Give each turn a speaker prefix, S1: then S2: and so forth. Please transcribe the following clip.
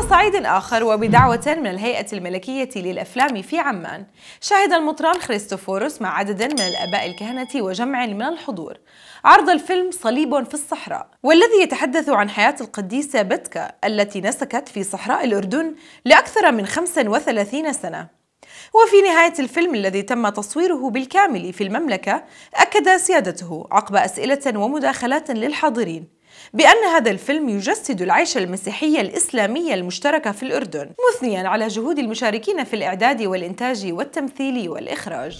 S1: على صعيد آخر وبدعوة من الهيئة الملكية للأفلام في عمان شهد المطران خريستوفوروس مع عدد من الآباء الكهنة وجمع من الحضور عرض الفيلم صليب في الصحراء والذي يتحدث عن حياة القديسة بتكا التي نسكت في صحراء الأردن لأكثر من 35 سنة وفي نهاية الفيلم الذي تم تصويره بالكامل في المملكة أكد سيادته عقب أسئلة ومداخلات للحاضرين بأن هذا الفيلم يجسد العيش المسيحية الإسلامية المشتركة في الأردن مثنيا على جهود المشاركين في الإعداد والإنتاج والتمثيل
S2: والإخراج